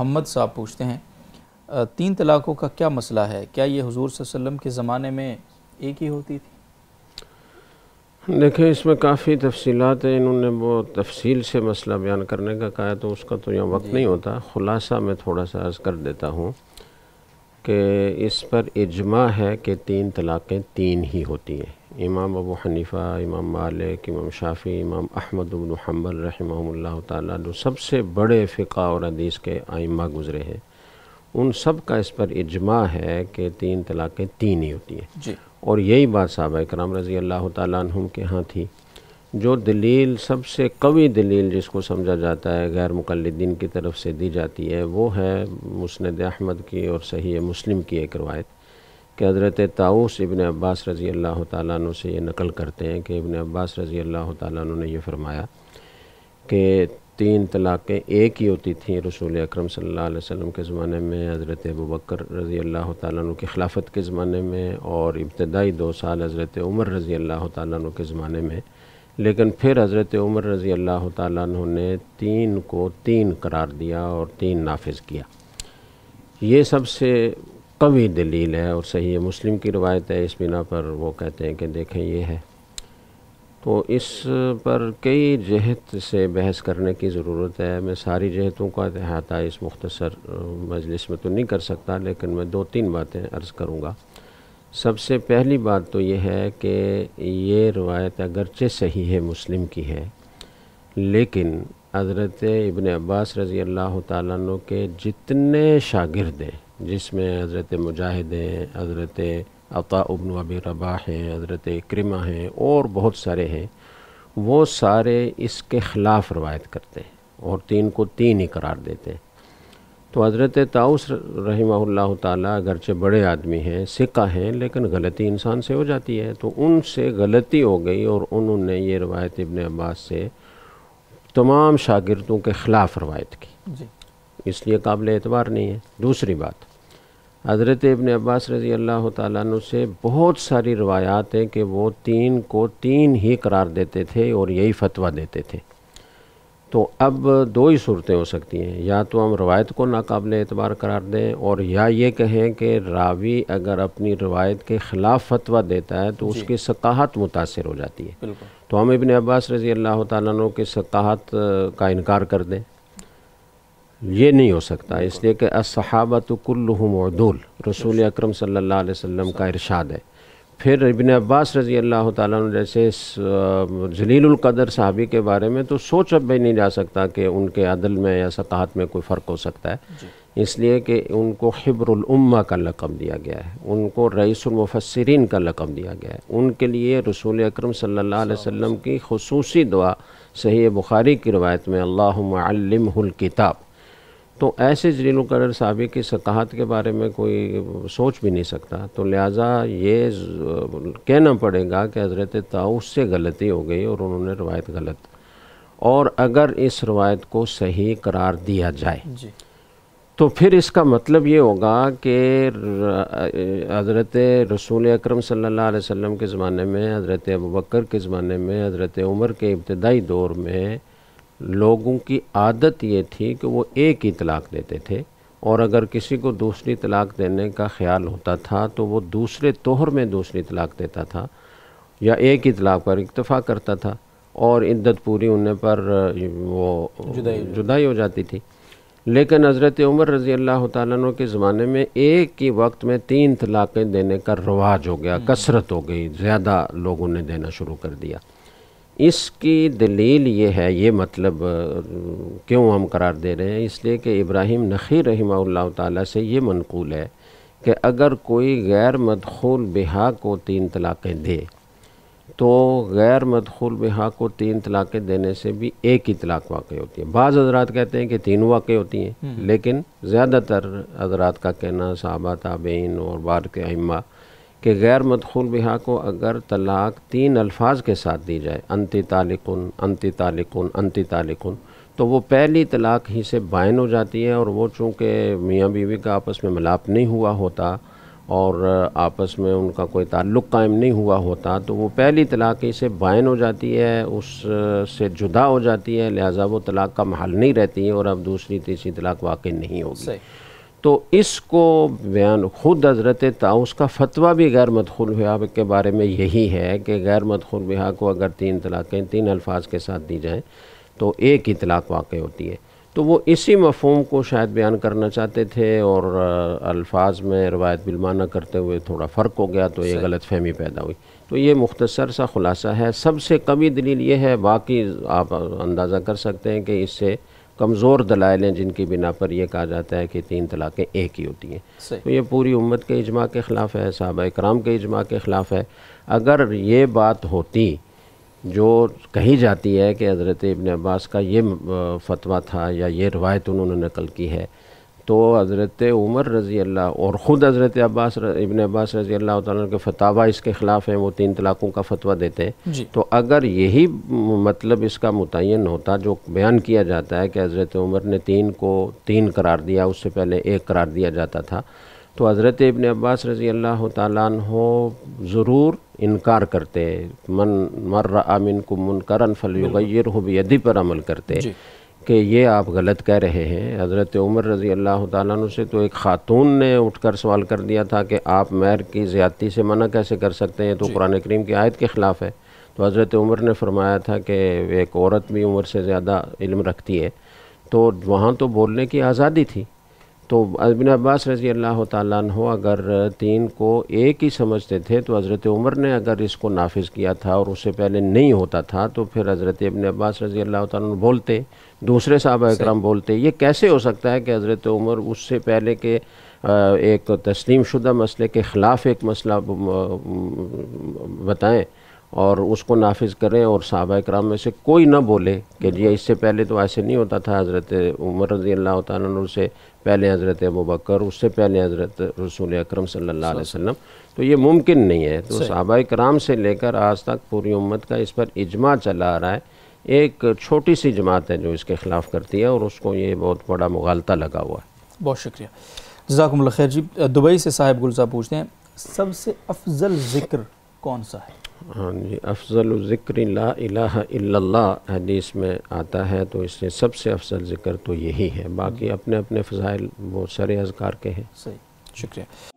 मोहम्मद साहब पूछते हैं तीन तलाक़ों का क्या मसला है क्या ये हजूर वसम के ज़माने में एक ही होती थी देखिए इसमें काफ़ी तफसीत हैं इन्होंने वो तफसील से मसला बयान करने का कहा तो उसका तो यहाँ वक्त नहीं होता ख़ुलासा मैं थोड़ा सा अर्ज़ कर देता हूँ कि इस पर इजमा है कि तीन तलाक़ें तीन ही होती हैं इमाम अबू हनीफ़ा इमाम मालिक इमाम शाफ़ी इमाम अहमद उबन हम्बल रहमल्ला जो सबसे बड़े फ़िका और हदीस के आइमा गुज़रे हैं उन सब का इस पर इजमा है कि तीन तलाक़ें तीन ही होती हैं और यही बात साहब कराम रज़ी अल्लाह तुम के यहाँ थी जो दलील सबसे कवी दलील जिसको समझा जाता है गैर मुकलदीन की तरफ से दी जाती है वो है मुस्नद अहमद की और सही मुस्लिम की एक रवायत कि हज़रत ताउस इबन अब्बास रज़ी अल्लाह तु से ये नकल करते हैं कि इबन अब्बास रज़ी अल्लाह तु ने यह फ़रमाया कि तीन तलाक़ें एक ही होती थी रसूल अक्रम सम के ज़माने में हज़रत अबूबकर रज़ी अल्लाह तु की खिलाफत के ज़माने में और इब्तदाई दो साल हज़रत उमर रज़ी अल्लाह तु के ज़माने में लेकिन फिर हज़रत उमर रज़ी अल्लाह तु ने तीन को तीन करार दिया और तीन नाफज किया ये सबसे कवी दलील है और सही है मुस्लिम की रवायत है इस बिना पर वो कहते हैं कि देखें ये है तो इस पर कई जहत से बहस करने की ज़रूरत है मैं सारी जहतों का अहाता इस मुख्तसर मजलिस में तो नहीं कर सकता लेकिन मैं दो तीन बातें अर्ज़ करूँगा सबसे पहली बात तो ये है कि ये रवायत अगरचे सही है मुस्लिम की है लेकिन हज़रत इबन अब्बास रज़ी अल्लाह तु के जितने शागिर्द हैं जिसमें हज़रत मुजाहिद हैं हज़रत अता उबन अबी रबा हैं हज़रत क्रमा हैं और बहुत सारे हैं वो सारे इसके ख़िलाफ़ रवायत करते हैं और तीन को तीन ही करार देते हैं तो हज़रत ताउस रहीमल्ला तरचे अगरचे बड़े आदमी हैं सिक्का हैं लेकिन गलती इंसान से हो जाती है तो उनसे गलती हो गई और उन्होंने ये रवायत इबन अब्बास से तमाम शागिरदों के ख़िलाफ़ रवायत की इसलिए काबिल एतबार नहीं है दूसरी बात हज़रत इबन अब्बास रज़ी अल्लाह तु से बहुत सारी रवायात हैं कि वो तीन को तीन ही करार देते थे और यही फतवा देते थे तो अब दो ही सूरतें हो सकती हैं या तो हम रवायत को नाकबिल एतबार करार दें और या ये कहें कि रावी अगर अपनी रवायत के ख़िलाफ़ फतवा देता है तो उसकी सकाहत मुतासर हो जाती है तो हम इबन अब्बास रज़ी अल्लाह तु की सकाहत का इनकार कर दें ये नहीं हो सकता इसलिए कि असहाबत उदूल रसूल अक्रम सल्ला का इरशाद है फिर इबन अब्बास रज़ी अल्लाह तैसे जैसे जलीलकदर साहबी के बारे में तो सोच अब भी नहीं जा सकता कि उनके अदल में या सकाहत में कोई फ़र्क हो सकता है इसलिए कि उनको हिब्रउल्मा का लकब दिया गया है उनको रईसमफसरीन का लकब दिया गया है उनके लिए रसूल अक्रम सल्ला की खसूसी दुआ सही बुखारी की रवायत में अल्लाम किताब तो ऐसे जलील कदर साहबी की सकाहत के बारे में कोई सोच भी नहीं सकता तो लिहाजा ये कहना पड़ेगा कि हज़रत ताउस से गलती हो गई और उन्होंने रवायत गलत और अगर इस रवायत को सही करार दिया जाए तो फिर इसका मतलब ये होगा कि हज़रत रसूल अकरम सल्लल्लाहु अलैहि वसल्लम के ज़माने में हज़रत अबू बकर के ज़माने में हज़रत उमर के इब्तदाई दौर में लोगों की आदत ये थी कि वो एक ही तलाक देते थे और अगर किसी को दूसरी तलाक देने का ख्याल होता था तो वो दूसरे तोहर में दूसरी तलाक देता था या एक ही तलाक पर इतफ़ा करता था और इद्दत पूरी होने पर वो जुदाई जुदाई हो जाती थी लेकिन हज़रत उमर रज़ी अल्लाह तु के ज़माने में एक ही वक्त में तीन तलाक़ें देने का रवाज हो गया हम्म। कसरत हो गई ज़्यादा लोगों ने देना शुरू कर दिया इसकी दलील ये है ये मतलब क्यों हम करार दे रहे हैं इसलिए कि इब्राहिम नखी रही ताला से ये मनकूल है कि अगर कोई गैर मदखूल बिहा को तीन तलाक़ें दे तो गैर मदखूल बिहा को तीन तलाक़ें देने से भी एक ही तलाक वाक़ होती है बाज़ हजरात कहते हैं कि तीन वाक़ होती हैं हम्म। लेकिन ज़्यादातर हजरात का कहना साहबा ताबेन और बार के अम्मा कि गैर मदखूल बिहा को अगर तलाक तीन अल्फाज के साथ दी जाए अंति तालिकुन अंति तालिकुन अंति तालिकुन तो वो पहली तलाक ही से बायन हो जाती है और वो चूँकि मियाँ बीवी का आपस में मिलाप नहीं हुआ होता और आपस में उनका कोई ताल्लुक़ कायम नहीं हुआ होता तो वो पहली तलाक ही से बायन हो जाती है उससे जुदा हो जाती है लिहाजा वो तलाक का महल नहीं रहती है और अब दूसरी तीसरी तलाक वाकई नहीं होगी तो इसको बयान ख़ुद हज़रत ताउस का फ़तवा भी गैर मदखुल बिहा के बारे में यही है कि गैर मदखुल बिहा को अगर तीन तलाक़ें तीन अल्फाज के साथ दी जाएँ तो एक ही तलाक वाक़ होती है तो वो इसी मफहम को शायद बयान करना चाहते थे और अल्फाज में रवायत बिलमाना करते हुए थोड़ा फ़र्क हो गया तो ये गलत फहमी पैदा हुई तो ये मुख्तसर सा ख़ुलासा है सबसे कमी दलील ये है बाकी आप अंदाज़ा कर सकते हैं कि इससे कमज़ोर दलाइल हैं जिनकी बिना पर यह कहा जाता है कि तीन तलाक़ें एक ही होती हैं तो ये पूरी उम्मत के इजमा के ख़िलाफ़ है साहब कराम के इजमा के ख़िलाफ़ है अगर ये बात होती जो कही जाती है कि हज़रत इबन अब्बास का ये फतवा था या ये रवायत उन्होंने नकल की है तो हज़रत उमर रज़ी अल्लाह और ख़ुद हज़रत अब्बास इबन अब्बास रज़ी अल्लाह ताली के फतावा इसके ख़िलाफ़ हैं वो तीन तलाक़ों का फतवा देते हैं तो अगर यही मतलब इसका मुतन होता जो बयान किया जाता है कि हज़रत उमर ने तीन को तीन करार दिया उससे पहले एक करार दिया जाता था तो हज़रत इबन अब्बास रज़ी अल्लाह तरूर ज़रूर इनकार करते मन मर आमिन को मुनकरन फलयुगैर हो यदि पर अमल करते कि ये आप गलत कह रहे हैं हज़रत उमर रज़ी अल्लाह तु से तो एक ख़ातून ने उठकर सवाल कर दिया था कि आप मैर की ज़्यादती से मना कैसे कर सकते हैं तो कुरान करीम की आयत के ख़िलाफ़ है तो हज़रत उमर ने फरमाया था कि एक औरत भी उम्र से ज़्यादा इल्म रखती है तो वहाँ तो बोलने की आज़ादी थी तो अबिन अब्बास रजी अल्लाह तु अगर तीन को एक ही समझते थे तो हज़रत उमर ने अगर इसको नाफिज किया था और उससे पहले नहीं होता था तो फिर हज़रत अबिन अब्बास रजी अल्लाह तु बोलते दूसरे साहब इक्राम बोलते ये कैसे हो सकता है कि हज़रत उमर उससे पहले के एक तस्लीम शुदा मसले के ख़िलाफ़ एक मसला बताएँ और उसको नाफिज करें और सहाबा कराम में से कोई ना बोले कि जी इससे पहले तो ऐसे नहीं होता था हज़रत उमर रजी अल्लाह तु से पहले हज़रत अबूबकर उससे पहले हज़रत रसूल अक्रम सल्ला तो ये मुमकिन नहीं है तो सहाबा कराम से लेकर आज तक पूरी उम्मत का इस पर इजमा चला आ रहा है एक छोटी सी जमात है जो इसके ख़िलाफ़ करती है और उसको ये बहुत बड़ा मुगालता लगा हुआ है बहुत शुक्रिया जजाकमल खैर जी दुबई से साहिब गुलजा पूछते हैं सबसे अफजल ज़िक्र कौन सा है हाँ जी अफजल ज़िक्र ला हदीस में आता है तो इससे सबसे अफजल ज़िक्र तो यही है बाकी अपने अपने फ़जाइल वो सरे अजगार के हैं सही शुक्रिया